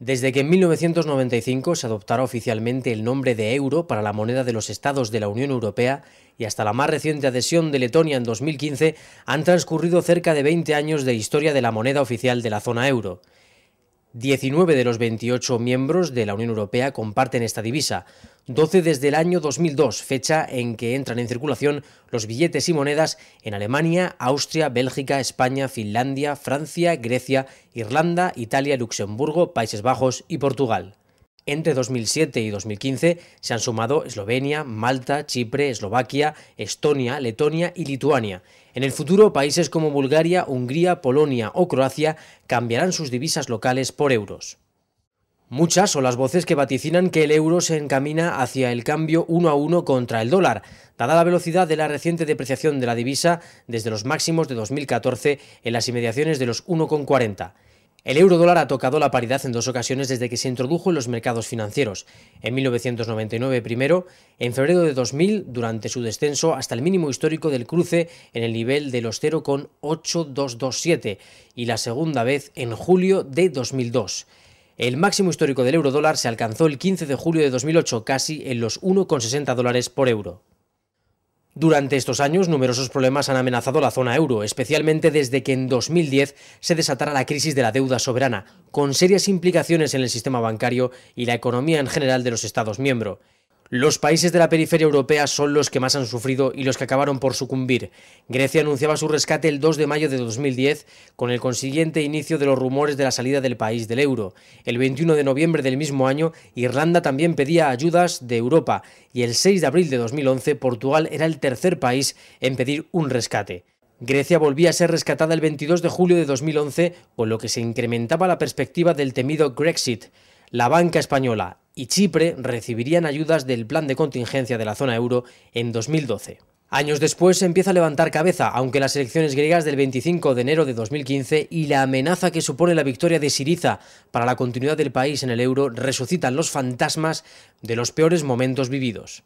Desde que en 1995 se adoptara oficialmente el nombre de euro para la moneda de los estados de la Unión Europea y hasta la más reciente adhesión de Letonia en 2015, han transcurrido cerca de 20 años de historia de la moneda oficial de la zona euro. 19 de los 28 miembros de la Unión Europea comparten esta divisa, 12 desde el año 2002, fecha en que entran en circulación los billetes y monedas en Alemania, Austria, Bélgica, España, Finlandia, Francia, Grecia, Irlanda, Italia, Luxemburgo, Países Bajos y Portugal. Entre 2007 y 2015 se han sumado Eslovenia, Malta, Chipre, Eslovaquia, Estonia, Letonia y Lituania. En el futuro, países como Bulgaria, Hungría, Polonia o Croacia cambiarán sus divisas locales por euros. Muchas son las voces que vaticinan que el euro se encamina hacia el cambio uno a uno contra el dólar, dada la velocidad de la reciente depreciación de la divisa desde los máximos de 2014 en las inmediaciones de los 1,40. El euro dólar ha tocado la paridad en dos ocasiones desde que se introdujo en los mercados financieros, en 1999 primero, en febrero de 2000 durante su descenso hasta el mínimo histórico del cruce en el nivel de los 0,8227 y la segunda vez en julio de 2002. El máximo histórico del euro dólar se alcanzó el 15 de julio de 2008 casi en los 1,60 dólares por euro. Durante estos años, numerosos problemas han amenazado la zona euro, especialmente desde que en 2010 se desatara la crisis de la deuda soberana, con serias implicaciones en el sistema bancario y la economía en general de los Estados miembros. Los países de la periferia europea son los que más han sufrido y los que acabaron por sucumbir. Grecia anunciaba su rescate el 2 de mayo de 2010, con el consiguiente inicio de los rumores de la salida del país del euro. El 21 de noviembre del mismo año, Irlanda también pedía ayudas de Europa y el 6 de abril de 2011, Portugal era el tercer país en pedir un rescate. Grecia volvía a ser rescatada el 22 de julio de 2011, con lo que se incrementaba la perspectiva del temido Grexit. La banca española, y Chipre recibirían ayudas del plan de contingencia de la zona euro en 2012. Años después se empieza a levantar cabeza, aunque las elecciones griegas del 25 de enero de 2015 y la amenaza que supone la victoria de Siriza para la continuidad del país en el euro resucitan los fantasmas de los peores momentos vividos.